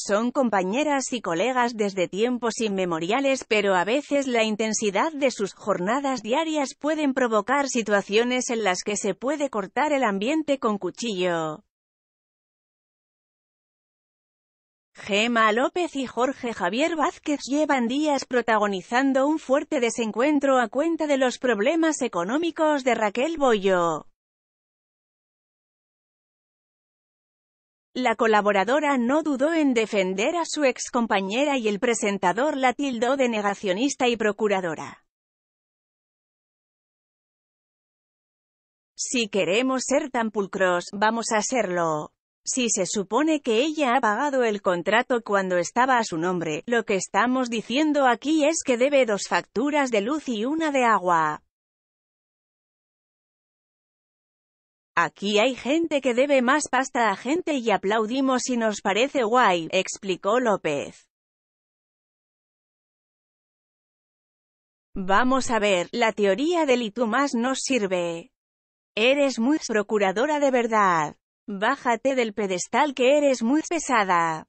Son compañeras y colegas desde tiempos inmemoriales pero a veces la intensidad de sus jornadas diarias pueden provocar situaciones en las que se puede cortar el ambiente con cuchillo. Gema López y Jorge Javier Vázquez llevan días protagonizando un fuerte desencuentro a cuenta de los problemas económicos de Raquel Boyo. La colaboradora no dudó en defender a su compañera y el presentador la tildó de negacionista y procuradora. Si queremos ser tan pulcros, vamos a serlo. Si se supone que ella ha pagado el contrato cuando estaba a su nombre, lo que estamos diciendo aquí es que debe dos facturas de luz y una de agua. Aquí hay gente que debe más pasta a gente y aplaudimos y nos parece guay, explicó López. Vamos a ver, la teoría del y tú nos sirve. Eres muy procuradora de verdad. Bájate del pedestal que eres muy pesada.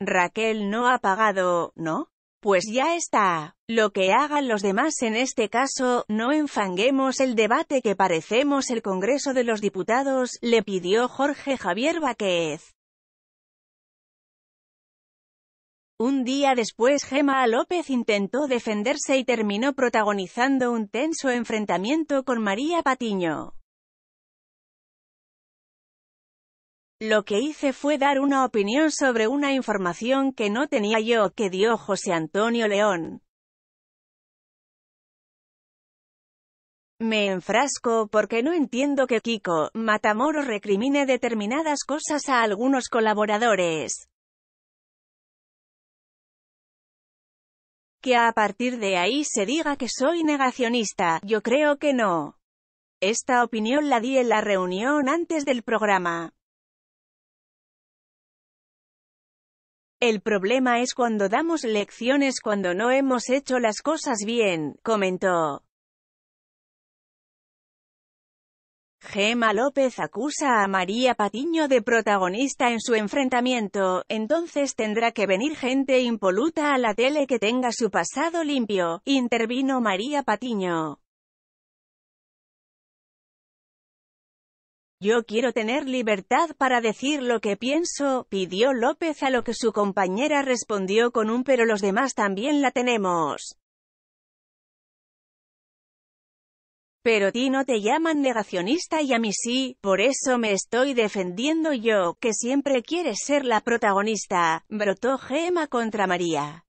Raquel no ha pagado, ¿no? Pues ya está. Lo que hagan los demás en este caso, no enfanguemos el debate que parecemos el Congreso de los Diputados, le pidió Jorge Javier Baquez. Un día después Gema López intentó defenderse y terminó protagonizando un tenso enfrentamiento con María Patiño. Lo que hice fue dar una opinión sobre una información que no tenía yo, que dio José Antonio León. Me enfrasco porque no entiendo que Kiko Matamoros recrimine determinadas cosas a algunos colaboradores. Que a partir de ahí se diga que soy negacionista, yo creo que no. Esta opinión la di en la reunión antes del programa. El problema es cuando damos lecciones cuando no hemos hecho las cosas bien, comentó. Gema López acusa a María Patiño de protagonista en su enfrentamiento, entonces tendrá que venir gente impoluta a la tele que tenga su pasado limpio, intervino María Patiño. Yo quiero tener libertad para decir lo que pienso, pidió López a lo que su compañera respondió con un pero los demás también la tenemos. Pero ti no te llaman negacionista y a mí sí, por eso me estoy defendiendo yo, que siempre quieres ser la protagonista, brotó Gema contra María.